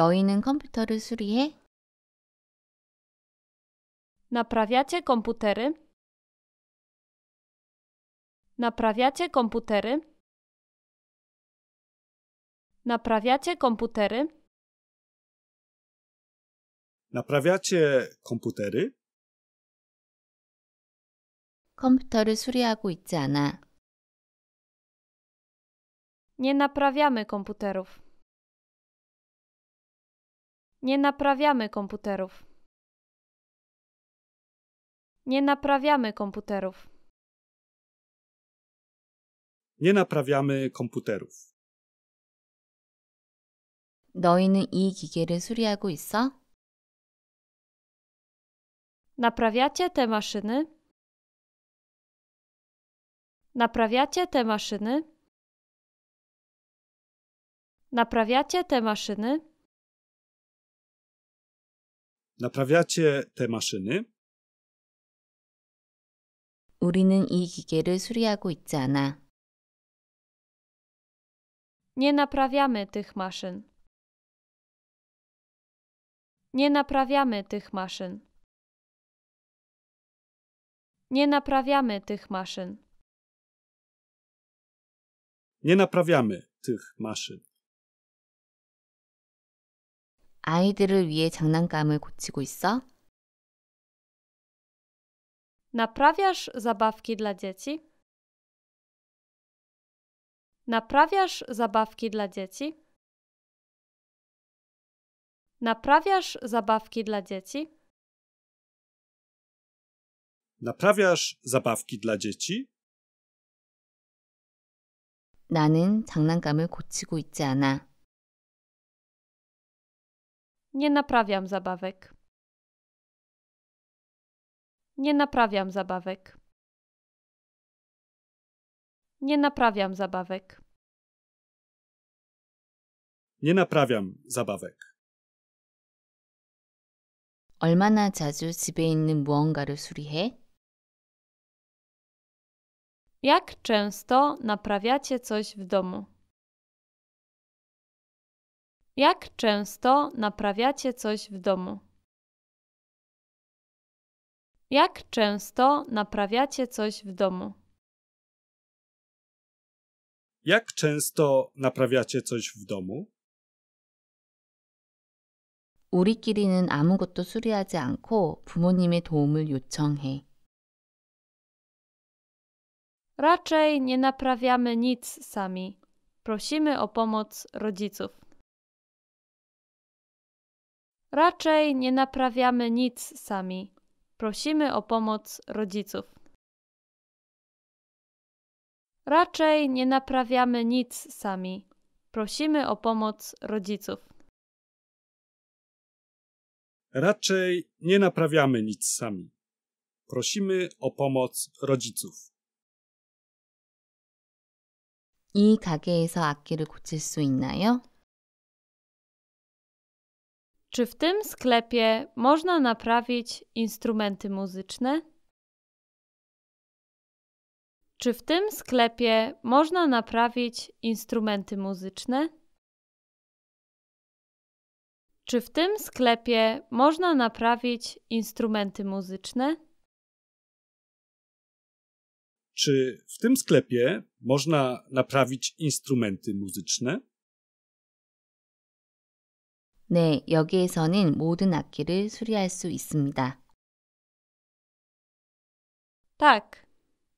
너희는 컴퓨터를 Naprawiacie komputery? Naprawiacie komputery? Naprawiacie komputery? Naprawiacie komputery? 컴퓨터를 수리하고 있지 않아. Nie naprawiamy komputerów. Nie naprawiamy komputerów. Nie naprawiamy komputerów. Nie naprawiamy komputerów. 너희는 이 기계를 수리하고 있어? Naprawiacie te maszyny? Naprawiacie te maszyny? Naprawiacie te maszyny? Naprawiacie te maszyny? 우리는 이 기계를 수리하고 있지 않아. Nie naprawiamy tych maszyn. Nie naprawiamy tych maszyn. Nie naprawiamy tych maszyn. Nie naprawiamy tych maszyn. 아이들을 위해 장난감을 고치고 있어? Naprawiasz zabawki dla dzieci? Naprawiasz zabawki dla dzieci? Naprawiasz zabawki dla dzieci? Naprawiasz zabawki dla dzieci? 나는 장난감을 고치고 있지 않아. Nie naprawiam zabawek. Nie naprawiam zabawek. Nie naprawiam zabawek. Nie naprawiam zabawek. 얼마나 자주 집에 있는 무언가를 수리해? Jak często naprawiacie coś w domu? Jak często naprawiacie coś w domu? Jak często naprawiacie coś w domu? Jak często naprawiacie coś w domu? 우리끼리는 아무것도 수리하지 않고 부모님의 도움을 요청해. Raczej nie naprawiamy nic sami. Prosimy o pomoc rodziców. Raczej nie naprawiamy nic sami. Prosimy o pomoc rodziców. Raczej nie naprawiamy nic sami. Prosimy o pomoc rodziców. Raczej nie naprawiamy nic sami. Prosimy o pomoc rodziców. 이 가게에서 악기를 고칠 수 있나요? Czy w tym sklepie można naprawić instrumenty muzyczne? Czy w tym sklepie można naprawić instrumenty muzyczne? Czy w tym sklepie można naprawić instrumenty muzyczne? Czy w tym sklepie można naprawić instrumenty muzyczne? 네, 여기에서는 모든 악기를 수리할 수 있습니다. Tak,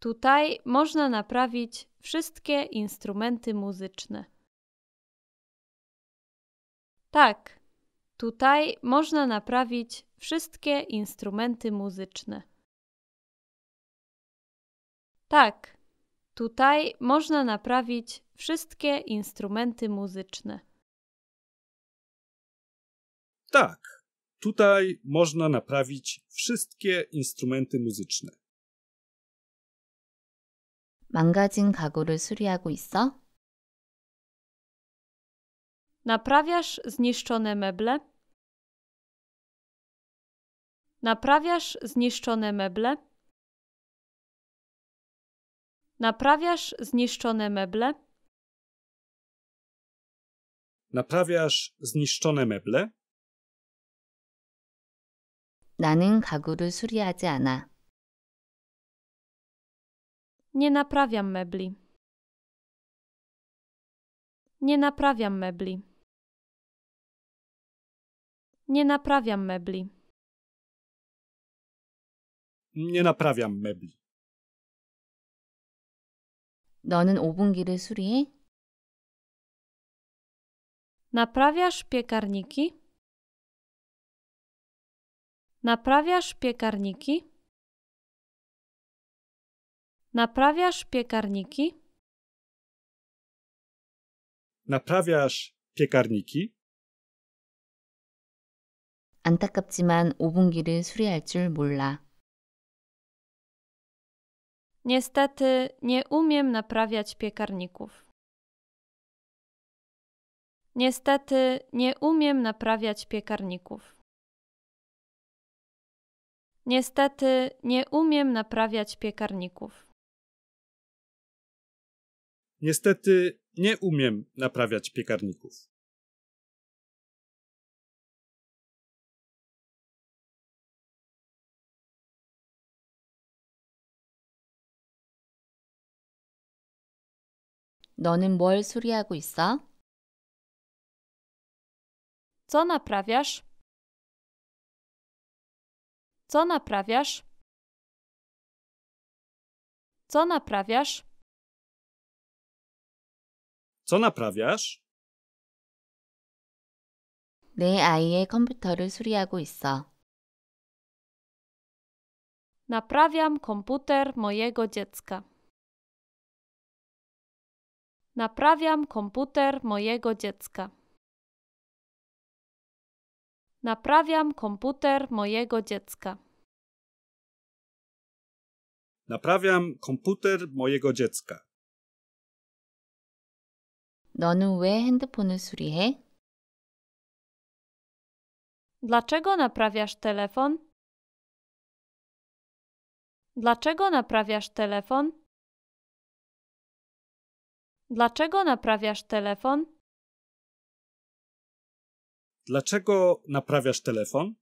tutaj można naprawić wszystkie instrumenty muzyczne. Tak, tutaj można naprawić wszystkie instrumenty muzyczne. Tak, tutaj można naprawić wszystkie instrumenty muzyczne. Tak, tutaj można naprawić wszystkie instrumenty muzyczne. 망가진 가구를 수리하고 있어? Naprawiasz zniszczone meble? Naprawiasz zniszczone meble? Naprawiasz zniszczone meble? Naprawiasz zniszczone meble? 나는 가구를 수리하지 않아. Nie naprawiam mebli. Nie naprawiam mebli. Nie naprawiam mebli. Nie naprawiam mebli. 너는 오븐기를 수리해? Naprawiasz piekarniki? Naprawiasz piekarniki? Naprawiasz piekarniki? Naprawiasz piekarniki? 안타깝지만 5분기를 수리할 줄 몰라. Niestety nie umiem naprawiać piekarników. Niestety nie umiem naprawiać piekarników. Niestety nie umiem naprawiać piekarników. Niestety nie umiem naprawiać piekarników. 너는 Co naprawiasz? Co naprawiasz? Co naprawiasz? Co naprawiasz? 내 아이의 컴퓨터를 수리하고 있어. Naprawiam komputer mojego dziecka. Naprawiam komputer mojego dziecka. Naprawiam komputer mojego dziecka. Naprawiam komputer mojego dziecka. 너는 왜 핸드폰을 수리해? Dlaczego naprawiasz telefon? Dlaczego naprawiasz telefon? Dlaczego naprawiasz telefon? Dlaczego naprawiasz telefon?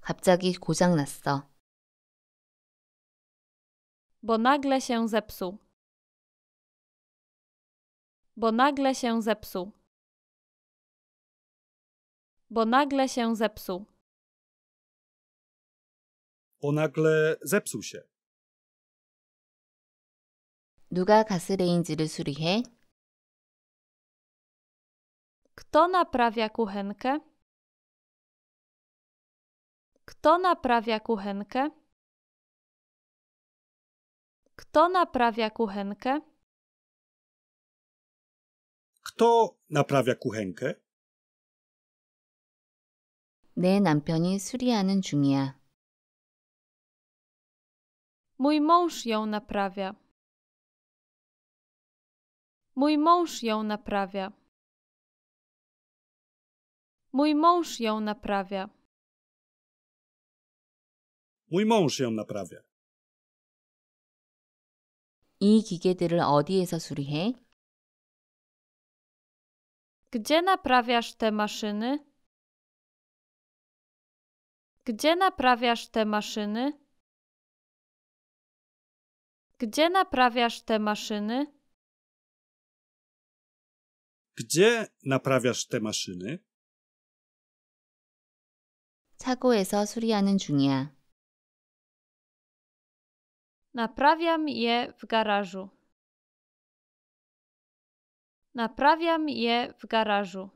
갑자기 고장 났어. Bo nagle się zepsuł. Bo nagle się zepsuł. Bo nagle się zepsuł. Bo nagle zepsuł się. 누가 가스레인지를 수리해? Kto naprawia kuchenkę? Kto naprawia kuchenkę? Kto naprawia kuchenkę? Kto naprawia kuchenkę? 내 남편이 수리하는 중이야. Mój mąż ją naprawia. Mój mąż ją naprawia. Mój mąż ją naprawia. Mój mąż ją naprawia. 이 기계들을 어디에서 수리해? Gdzie naprawiasz te maszyny? Gdzie naprawiasz te maszyny? Gdzie naprawiasz te maszyny? Gdzie naprawiasz te maszyny? 차고에서 수리하는 중이야. Naprawiam je w garażu. Naprawiam je w garażu.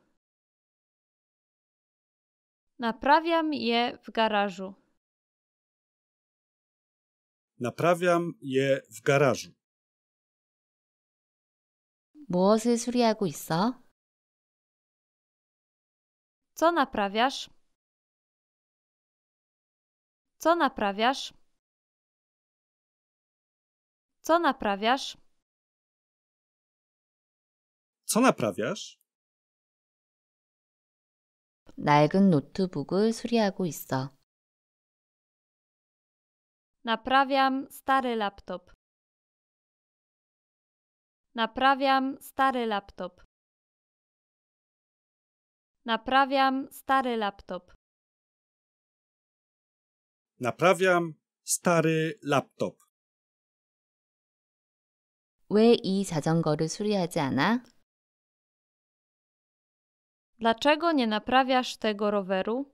Naprawiam je w garażu. Naprawiam je w garażu. 무엇을 수리하고 있어? Co naprawiasz? Co naprawiasz? Co naprawiasz? Co naprawiasz? 낡은 노트북을 수리하고 있어. Naprawiam stary laptop. Naprawiam stary laptop. Naprawiam stary laptop naprawiam stary laptop. 왜 자전거를 수리하지 않아? Dlaczego nie naprawiasz tego roweru?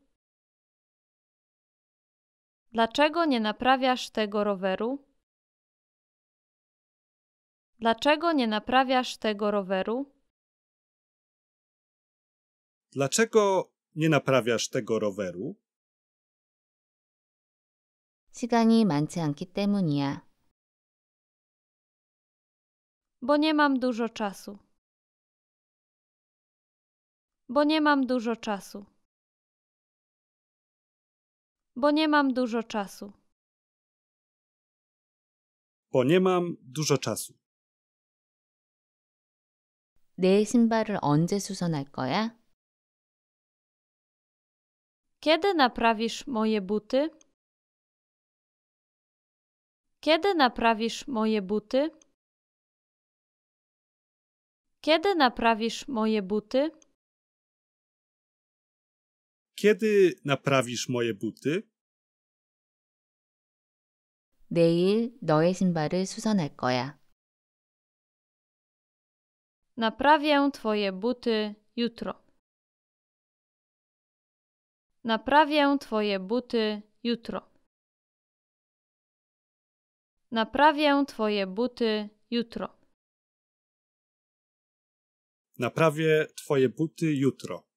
Dlaczego nie naprawiasz tego roweru? Dlaczego nie naprawiasz tego roweru? Dlaczego nie naprawiasz tego roweru? 시간이 많지 않기 때문이야. Bo nie mam dużo czasu. Bo nie mam dużo czasu. Bo nie mam dużo czasu. Bo nie mam dużo czasu. 내 신발을 언제 수선할 거야? Kiedy naprawisz moje buty? Kiedy naprawisz moje buty? Kiedy naprawisz moje buty? Kiedy naprawisz moje buty? 내일 너의 신발을 수선할 거야. Naprawię twoje buty jutro. Naprawię twoje buty jutro. Naprawię twoje buty jutro. Naprawię twoje buty jutro.